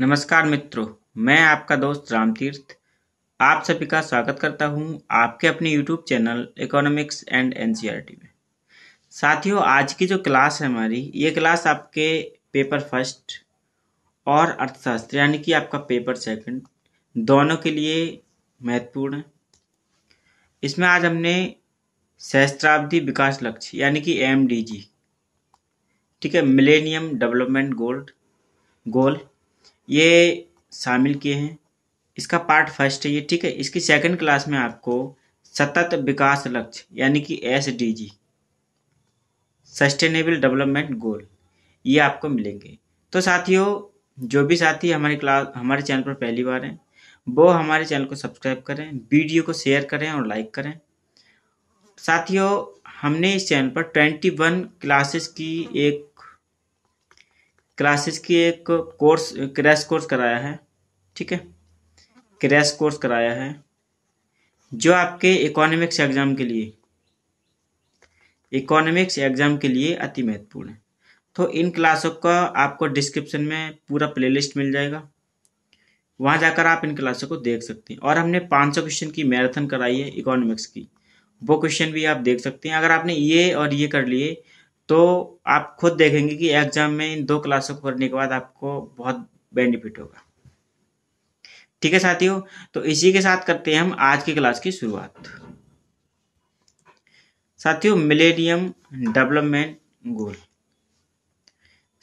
नमस्कार मित्रों मैं आपका दोस्त रामतीर्थ आप सभी का स्वागत करता हूं आपके अपने YouTube channel economics and NCERT में साथियों आज की जो क्लास है हमारी ये क्लास आपके पेपर फर्स्ट और अर्थशास्त्र यानी कि आपका पेपर सेकंड दोनों के लिए महत्वपूर्ण है इसमें आज हमने सहस्त्राब्दी विकास लक्ष्य यानी कि एम ठीक है मिलेनियम डेवलपमेंट गोल्ड गोल ये शामिल किए हैं इसका पार्ट फर्स्ट है ये ठीक है इसकी सेकंड क्लास में आपको सतत विकास लक्ष्य यानी कि S D G sustainable development goal ये आपको मिलेंगे तो साथियों जो भी साथी हमारे क्लास हमारे चैनल पर पहली बार हैं वो हमारे चैनल को सब्सक्राइब करें वीडियो को शेयर करें और लाइक करें साथियों हमने इस चैनल पर ट्वेंटी वन क्लासेस की एक क्लासेस की एक कोर्स क्रैश कोर्स कराया है ठीक है क्रैश कोर्स कराया है जो आपके इकोनॉमिक्स एग्जाम के लिए इकोनॉमिक्स एग्जाम के लिए अति महत्वपूर्ण है तो इन क्लासों का आपको डिस्क्रिप्शन में पूरा प्लेलिस्ट मिल जाएगा वहाँ जाकर आप इन क्लासों को देख सकते हैं और हमने 500 क्वेश्चन की मैराथन कराई है इकोनॉमिक्स की वो क्वेश्चन भी आप देख सकते हैं अगर आपने ये और ये कर लिए तो आप खुद देखेंगे कि एग्जाम में इन दो क्लासों को पढ़ने के बाद आपको बहुत बेनिफिट होगा ठीक है साथियों तो इसी के साथ करते हैं हम आज की क्लास की शुरुआत साथियों मिलेनियम डेवलपमेंट गोल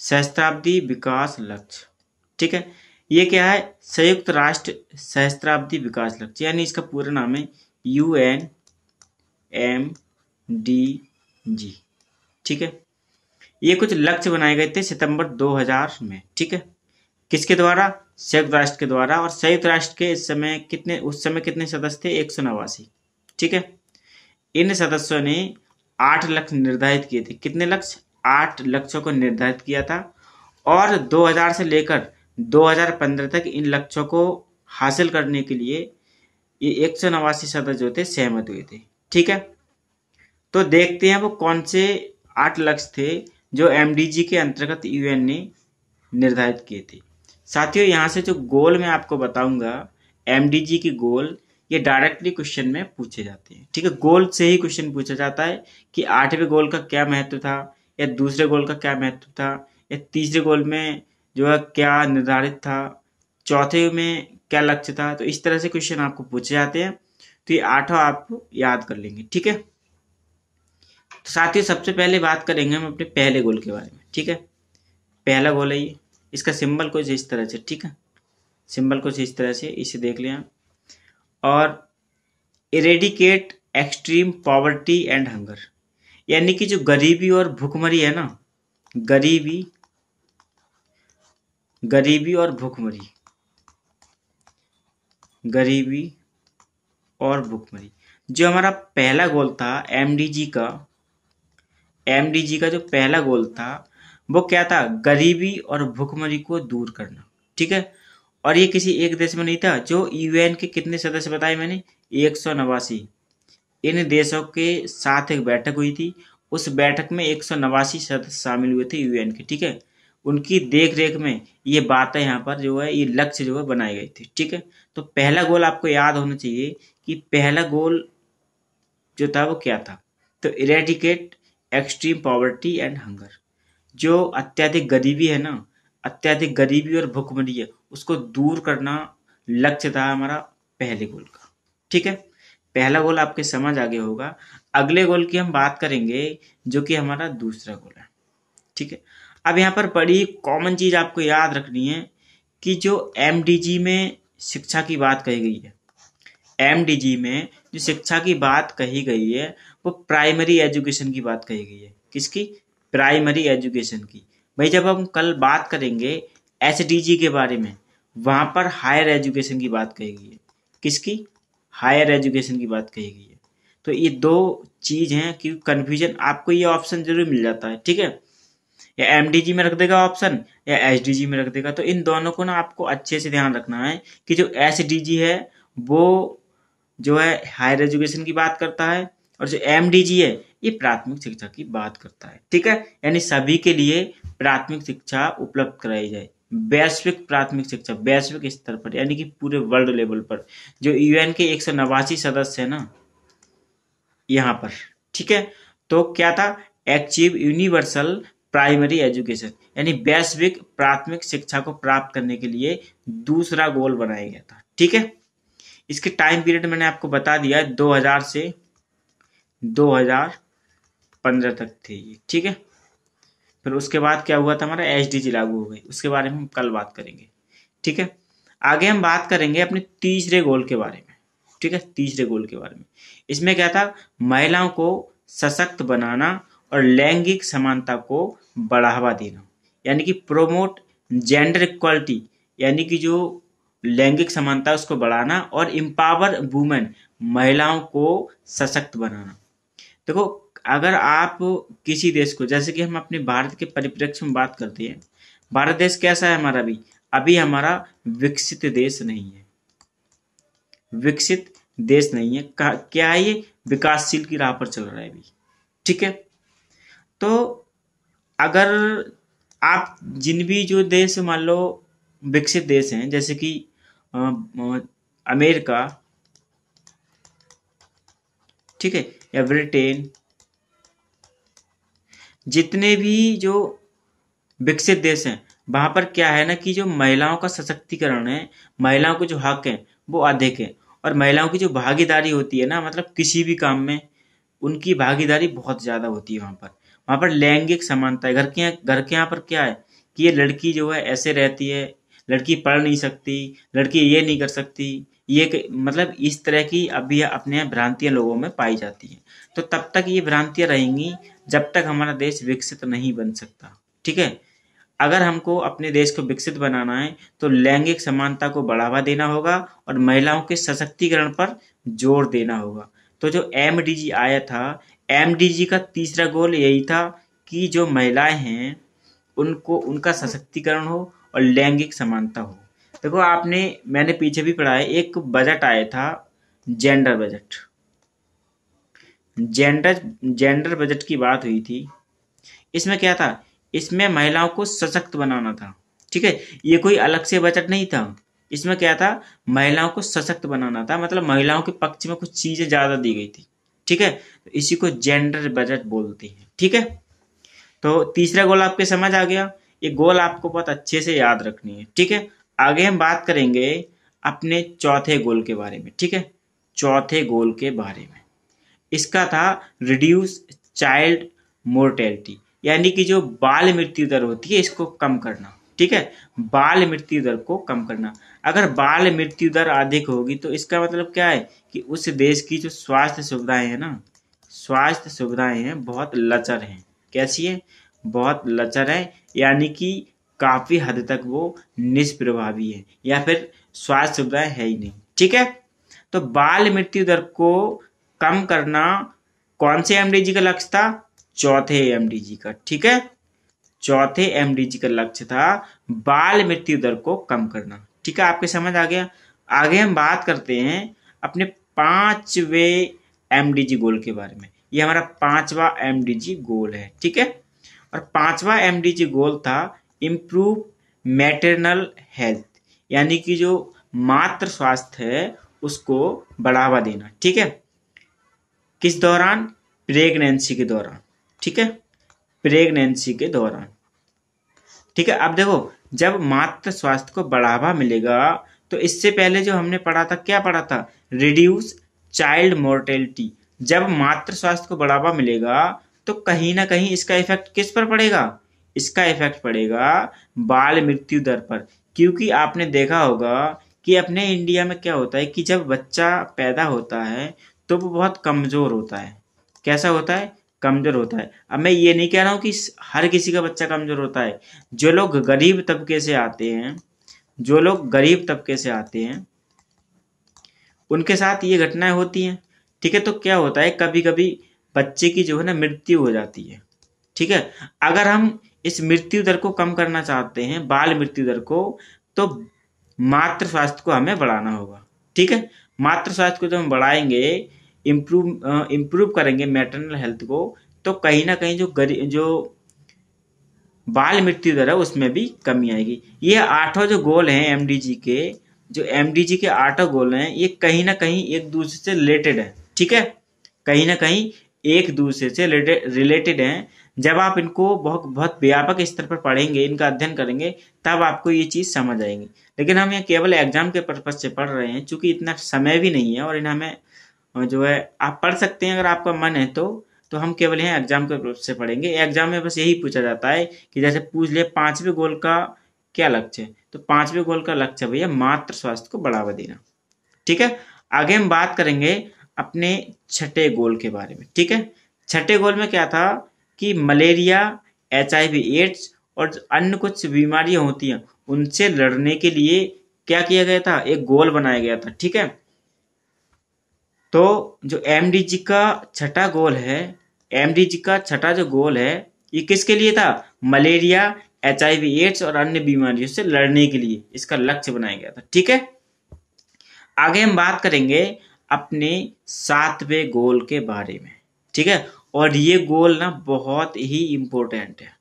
सहस्त्राब्दी विकास लक्ष्य ठीक है ये क्या है संयुक्त राष्ट्र सहस्त्राब्दी विकास लक्ष्य यानी इसका पूरा नाम है U N M D G ठीक है ये कुछ लक्ष्य बनाए गए थे सितंबर 2000 में ठीक है किसके द्वारा संयुक्त राष्ट्र के द्वारा और संयुक्त राष्ट्र के इस समय कितने उस समय कितने सदस्य थे एक ठीक है इन सदस्यों ने आठ लक्ष्य निर्धारित किए थे कितने लक्ष्य आठ लक्ष्यों को निर्धारित किया था और 2000 से लेकर 2015 तक इन लक्ष्यों को हासिल करने के लिए ये एक सदस्य जो थे सहमत हुए थे ठीक है तो देखते हैं वो कौन से आठ लक्ष्य थे जो एम के अंतर्गत यूएन ने निर्धारित किए थे साथियों यहाँ से जो गोल मैं आपको बताऊंगा एम की गोल ये डायरेक्टली क्वेश्चन में पूछे जाते हैं ठीक है गोल से ही क्वेश्चन पूछा जाता है कि आठवें गोल का क्या महत्व था या दूसरे गोल का क्या महत्व था या तीसरे गोल में जो है क्या निर्धारित था चौथे में क्या लक्ष्य था तो इस तरह से क्वेश्चन आपको पूछे जाते हैं तो ये आठों आप याद कर लेंगे ठीक है तो साथ ही सबसे पहले बात करेंगे हम अपने पहले गोल के बारे में ठीक है पहला गोल है ये इसका सिंबल कुछ इस तरह से ठीक है सिंबल कुछ इस तरह से इसे देख लिया और eradicate extreme poverty and hunger यानी कि जो गरीबी और भुखमरी है ना गरीबी गरीबी और भुखमरी गरीबी और भुखमरी जो हमारा पहला गोल था एमडीजी का एम का जो पहला गोल था वो क्या था गरीबी और भुखमरी को दूर करना ठीक है और ये किसी एक देश में नहीं था जो यूएन के कितने सदस्य बताए मैंने एक सौ नवासी इन देशों के साथ एक बैठक हुई थी उस बैठक में एक सौ नवासी सदस्य शामिल हुए थे यूएन के ठीक है उनकी देख रेख में ये बातें यहाँ पर जो है ये लक्ष्य जो है बनाए गए थे ठीक है तो पहला गोल आपको याद होना चाहिए कि पहला गोल जो था वो क्या था तो eradicate extreme poverty and hunger जो अत्यधिक गरीबी है ना अत्यधिक गरीबी और भुखमरी है उसको दूर करना लक्ष्य था हमारा पहले गोल का ठीक है पहला गोल आपके समझ आगे होगा अगले गोल की हम बात करेंगे जो कि हमारा दूसरा गोल है ठीक है अब यहाँ पर बड़ी कॉमन चीज़ आपको याद रखनी है कि जो एम में शिक्षा की बात कही गई है एम में जो शिक्षा की बात कही गई है वो प्राइमरी एजुकेशन की बात कही गई है किसकी प्राइमरी एजुकेशन की भाई जब हम कल बात करेंगे एस के बारे में वहाँ पर हायर एजुकेशन की बात कही गई है किसकी हायर एजुकेशन की बात कही गई है तो ये दो चीज़ हैं कि कन्फ्यूजन आपको ये ऑप्शन जरूर मिल जाता है ठीक है या एम में रख देगा ऑप्शन या एस में रख देगा तो इन दोनों को ना आपको अच्छे से ध्यान रखना है कि जो एस है वो जो है हायर एजुकेशन की बात करता है और जो एम है ये प्राथमिक शिक्षा की बात करता है ठीक है यानी सभी के लिए प्राथमिक शिक्षा उपलब्ध कराई जाए वैश्विक प्राथमिक शिक्षा वैश्विक स्तर पर यानी कि पूरे वर्ल्ड लेवल पर जो यूएन के एक सदस्य है ना यहाँ पर ठीक है तो क्या था एक्चिव यूनिवर्सल प्राइमरी एजुकेशन यानी वैश्विक प्राथमिक शिक्षा को प्राप्त करने के लिए दूसरा गोल बनाया गया था ठीक है इसके टाइम पीरियड मैंने आपको बता दिया है 2000 से 2015 तक थे ये ठीक है फिर उसके बाद क्या हुआ था हमारा एच लागू हो गई उसके बारे में हम कल बात करेंगे ठीक है आगे हम बात करेंगे अपने तीसरे गोल के बारे में ठीक है तीसरे गोल के बारे में इसमें क्या था महिलाओं को सशक्त बनाना और लैंगिक समानता को बढ़ावा देना यानी कि प्रोमोट जेंडर इक्वालिटी यानी कि जो लैंगिक समानता उसको बढ़ाना और इम्पावर वुमेन महिलाओं को सशक्त बनाना देखो अगर आप किसी देश को जैसे कि हम अपने भारत के परिप्रेक्ष्य में बात करते हैं भारत देश कैसा है हमारा भी अभी हमारा विकसित देश नहीं है विकसित देश नहीं है क्या है ये विकासशील की राह पर चल रहा है अभी ठीक है तो अगर आप जिन भी जो देश मान लो विकसित देश हैं जैसे कि अमेरिका ठीक है या ब्रिटेन जितने भी जो विकसित देश हैं वहां पर क्या है ना कि जो महिलाओं का सशक्तिकरण है महिलाओं के जो हक हैं वो अधिक है और महिलाओं की जो भागीदारी होती है ना मतलब किसी भी काम में उनकी भागीदारी बहुत ज़्यादा होती है वहां पर वहां पर लैंगिक समानता है घर के यहाँ घर के यहाँ पर क्या है कि ये लड़की जो है ऐसे रहती है लड़की पढ़ नहीं सकती लड़की ये नहीं कर सकती ये मतलब इस तरह की अभी अपने भ्रांतियाँ लोगों में पाई जाती हैं तो तब तक ये भ्रांतियाँ रहेंगी जब तक हमारा देश विकसित नहीं बन सकता ठीक है अगर हमको अपने देश को विकसित बनाना है तो लैंगिक समानता को बढ़ावा देना होगा और महिलाओं के सशक्तिकरण पर जोर देना होगा तो जो एम आया था एम का तीसरा गोल यही था कि जो महिलाएं हैं उनको उनका सशक्तिकरण हो और लैंगिक समानता हो देखो आपने मैंने पीछे भी पढ़ा है एक बजट आया था gender budget gender gender budget की बात हुई थी इसमें क्या था इसमें महिलाओं को सशक्त बनाना था ठीक है ये कोई अलग से बजट नहीं था इसमें क्या था महिलाओं को सशक्त बनाना था मतलब महिलाओं के पक्ष में कुछ चीज़ें ज़्यादा दी गई थी ठीक है तो इसी को जेंडर बजट बोलते हैं ठीक है तो तीसरा गोल आपके समझ आ गया ये गोल आपको बहुत अच्छे से याद रखनी है ठीक है आगे हम बात करेंगे अपने चौथे गोल के बारे में ठीक है चौथे गोल के बारे में इसका था रिड्यूस चाइल्ड मोर्टेलिटी यानी कि जो बाल मृत्यु दर होती है इसको कम करना ठीक है बाल मृत्यु दर को कम करना अगर बाल मृत्यु दर अधिक होगी तो इसका मतलब क्या है कि उस देश की जो स्वास्थ्य सुविधाएं हैं ना स्वास्थ्य सुविधाएं हैं बहुत लचर हैं कैसी है बहुत लचर है यानी कि काफ़ी हद तक वो निष्प्रभावी है या फिर स्वास्थ्य सुविधाएं है ही नहीं ठीक है तो बाल मृत्यु दर को कम करना कौन से एमडीजी का लक्ष्य था चौथे एमडीजी का ठीक है चौथे एमडीजी का लक्ष्य था बाल मृत्यु दर को कम करना ठीक है आपके समझ आ गया आगे हम बात करते हैं अपने पांचवे एमडीजी गोल के बारे में ये हमारा पांचवा एमडीजी गोल है ठीक है और पांचवा एमडीजी गोल था इम्प्रूव मैटरनल हेल्थ यानी कि जो मातृ स्वास्थ्य है उसको बढ़ावा देना ठीक है किस दौरान प्रेगनेंसी के दौरान ठीक है प्रेगनेंसी के दौरान ठीक है अब देखो जब मातृ स्वास्थ्य को बढ़ावा मिलेगा तो इससे पहले जो हमने पढ़ा था क्या पढ़ा था रिड्यूस चाइल्ड मोर्टेलिटी जब मातृ स्वास्थ्य को बढ़ावा मिलेगा तो कहीं ना कहीं इसका इफेक्ट किस पर पड़ेगा इसका इफेक्ट पड़ेगा बाल मृत्यु दर पर क्योंकि आपने देखा होगा कि अपने इंडिया में क्या होता है कि जब बच्चा पैदा होता है तो वो बहुत कमज़ोर होता है कैसा होता है कमज़ोर होता है अब मैं ये नहीं कह रहा हूँ कि हर किसी का बच्चा कमज़ोर होता है जो लोग गरीब तबके से आते हैं जो लोग गरीब तबके से आते हैं उनके साथ ये घटनाएं होती हैं ठीक है तो क्या होता है कभी कभी बच्चे की जो है ना मृत्यु हो जाती है ठीक है अगर हम इस मृत्यु दर को कम करना चाहते हैं बाल मृत्यु दर को तो मातृ स्वास्थ्य को हमें बढ़ाना होगा ठीक है मातृ स्वास्थ्य को जब हम बढ़ाएंगे इम्प्रूव इम्प्रूव करेंगे मैटरनल हेल्थ को तो कहीं ना कहीं जो गरीब जो बाल मृत्यु दर है उसमें भी कमी आएगी ये आठों जो गोल हैं एम के जो एम के आठों गोल हैं ये कहीं ना कहीं एक दूसरे से रिलेटेड है ठीक है कहीं ना कहीं एक दूसरे से रिलेटेड हैं जब आप इनको बहुत बहुत व्यापक स्तर पर पढ़ेंगे इनका अध्ययन करेंगे तब आपको ये चीज़ समझ आएंगी लेकिन हम ये केवल एग्जाम के पर्पज से पढ़ रहे हैं चूंकि इतना समय भी नहीं है और इन हमें जो है आप पढ़ सकते हैं अगर आपका मन है तो तो हम केवल यहाँ एग्जाम के पर्पज से पढ़ेंगे एग्जाम में बस यही पूछा जाता है कि जैसे पूछ ले पाँचवें गोल का क्या लक्ष्य है तो पाँचवें गोल का लक्ष्य भैया मात्र स्वास्थ्य को बढ़ावा देना ठीक है आगे हम बात करेंगे अपने छठे गोल के बारे में ठीक है छठे गोल में क्या था कि मलेरिया एच एड्स और अन्य कुछ बीमारियां होती हैं उनसे लड़ने के लिए क्या किया गया था एक गोल बनाया गया था ठीक है तो जो एम का छठा गोल है एम का छठा जो गोल है ये किसके लिए था मलेरिया एच एड्स और अन्य बीमारियों से लड़ने के लिए इसका लक्ष्य बनाया गया था ठीक है आगे हम बात करेंगे अपने सातवें गोल के बारे में ठीक है और ये गोल ना बहुत ही इम्पोर्टेंट है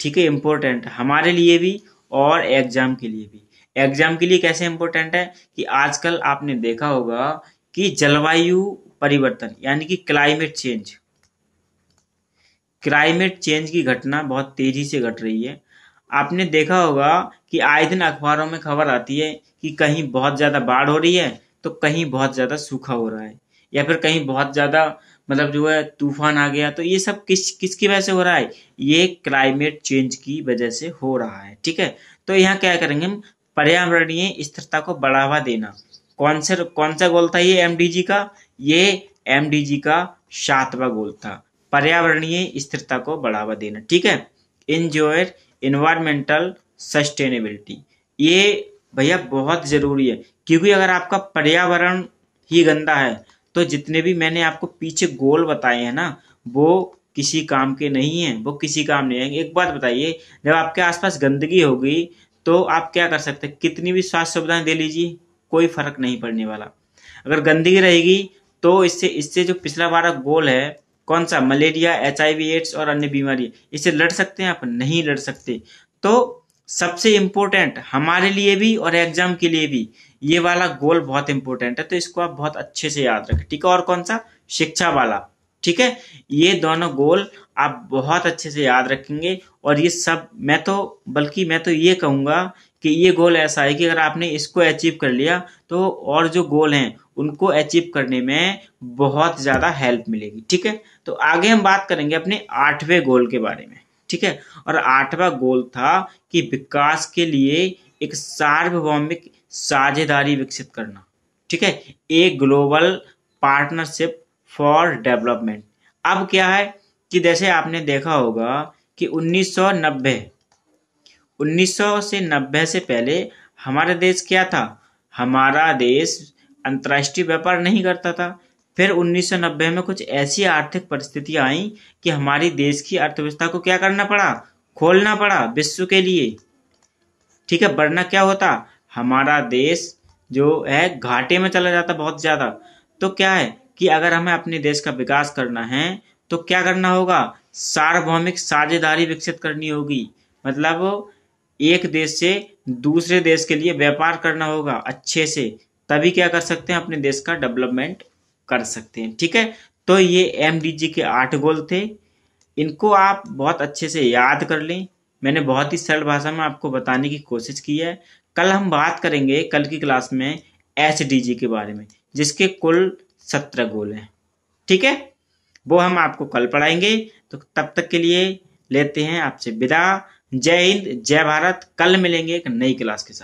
ठीक है इम्पोर्टेंट हमारे लिए भी और एग्जाम के लिए भी एग्जाम के लिए कैसे इम्पोर्टेंट है कि आजकल आपने देखा होगा कि जलवायु परिवर्तन यानी कि क्लाइमेट चेंज क्लाइमेट चेंज की घटना बहुत तेजी से घट रही है आपने देखा होगा कि आए दिन अखबारों में खबर आती है कि कहीं बहुत ज़्यादा बाढ़ हो रही है तो कहीं बहुत ज़्यादा सूखा हो रहा है या फिर कहीं बहुत ज़्यादा मतलब जो है तूफान आ गया तो ये सब किस किसकी वजह से हो रहा है ये क्लाइमेट चेंज की वजह से हो रहा है ठीक है तो यहाँ क्या करेंगे हम पर्यावरणीय स्थिरता को बढ़ावा देना कौन से कौन सा गोल था ये एमडीजी का ये एमडीजी का सातवा गोल था पर्यावरणीय स्थिरता को बढ़ावा देना ठीक है इंजॉयर इन्वायरमेंटल सस्टेनेबिलिटी ये भैया बहुत ज़रूरी है क्योंकि अगर आपका पर्यावरण ही गंदा है तो जितने भी मैंने आपको पीछे गोल बताए हैं ना वो किसी काम के नहीं है वो किसी काम नहीं आएंगे एक बात बताइए जब आपके आसपास गंदगी होगी तो आप क्या कर सकते हैं कितनी भी स्वास्थ्य सुविधाएं दे लीजिए कोई फर्क नहीं पड़ने वाला अगर गंदगी रहेगी तो इससे इससे जो पिछला वाला गोल है कौन सा मलेरिया एच एड्स और अन्य बीमारी इससे लड़ सकते हैं आप नहीं लड़ सकते तो सबसे इम्पोर्टेंट हमारे लिए भी और एग्जाम के लिए भी ये वाला गोल बहुत इंपॉर्टेंट है तो इसको आप बहुत अच्छे से याद रखें ठीक है और कौन सा शिक्षा वाला ठीक है ये दोनों गोल आप बहुत अच्छे से याद रखेंगे और ये सब मैं तो बल्कि मैं तो ये कहूंगा कि ये गोल ऐसा है कि अगर आपने इसको अचीव कर लिया तो और जो गोल हैं उनको अचीव करने में बहुत ज़्यादा हेल्प मिलेगी ठीक है तो आगे हम बात करेंगे अपने आठवें गोल के बारे में ठीक है और आठवां गोल था कि विकास के लिए एक सार्वभौमिक साझेदारी विकसित करना ठीक है एक ग्लोबल पार्टनरशिप फॉर डेवलपमेंट अब क्या है कि जैसे आपने देखा होगा कि 1990 1900 से 90 से पहले हमारा देश क्या था हमारा देश अंतर्राष्ट्रीय व्यापार नहीं करता था फिर 1990 में कुछ ऐसी आर्थिक परिस्थितियां आई कि हमारी देश की अर्थव्यवस्था को क्या करना पड़ा खोलना पड़ा विश्व के लिए ठीक है वरना क्या होता हमारा देश जो है घाटे में चला जाता बहुत ज़्यादा तो क्या है कि अगर हमें अपने देश का विकास करना है तो क्या करना होगा सार्वभौमिक साझेदारी विकसित करनी होगी मतलब एक देश से दूसरे देश के लिए व्यापार करना होगा अच्छे से तभी क्या कर सकते हैं अपने देश का डेवलपमेंट कर सकते हैं ठीक है तो ये एम के आठ गोल थे इनको आप बहुत अच्छे से याद कर लें मैंने बहुत ही सरल भाषा में आपको बताने की कोशिश की है कल हम बात करेंगे कल की क्लास में एच के बारे में जिसके कुल सत्रह गोल हैं ठीक है वो हम आपको कल पढ़ाएंगे तो तब तक के लिए लेते हैं आपसे विदा जय हिंद जय भारत कल मिलेंगे एक नई क्लास के साथ